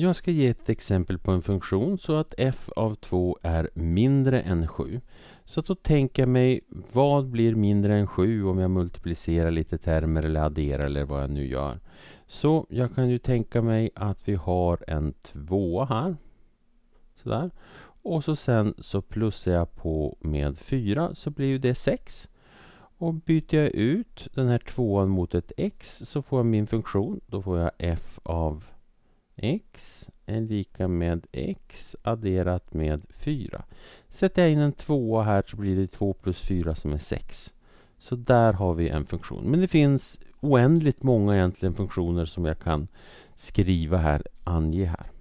Jag ska ge ett exempel på en funktion så att f av 2 är mindre än 7. Så då tänker jag mig, vad blir mindre än 7 om jag multiplicerar lite termer eller adderar eller vad jag nu gör? Så jag kan ju tänka mig att vi har en 2 här. Sådär. Och så sen så plussar jag på med 4 så blir det 6. Och byter jag ut den här tvåan mot ett x så får jag min funktion. Då får jag f av x är lika med x adderat med 4. Sätter jag in en tvåa här så blir det 2 plus 4 som är 6. Så där har vi en funktion. Men det finns oändligt många egentligen funktioner som jag kan skriva här, ange här.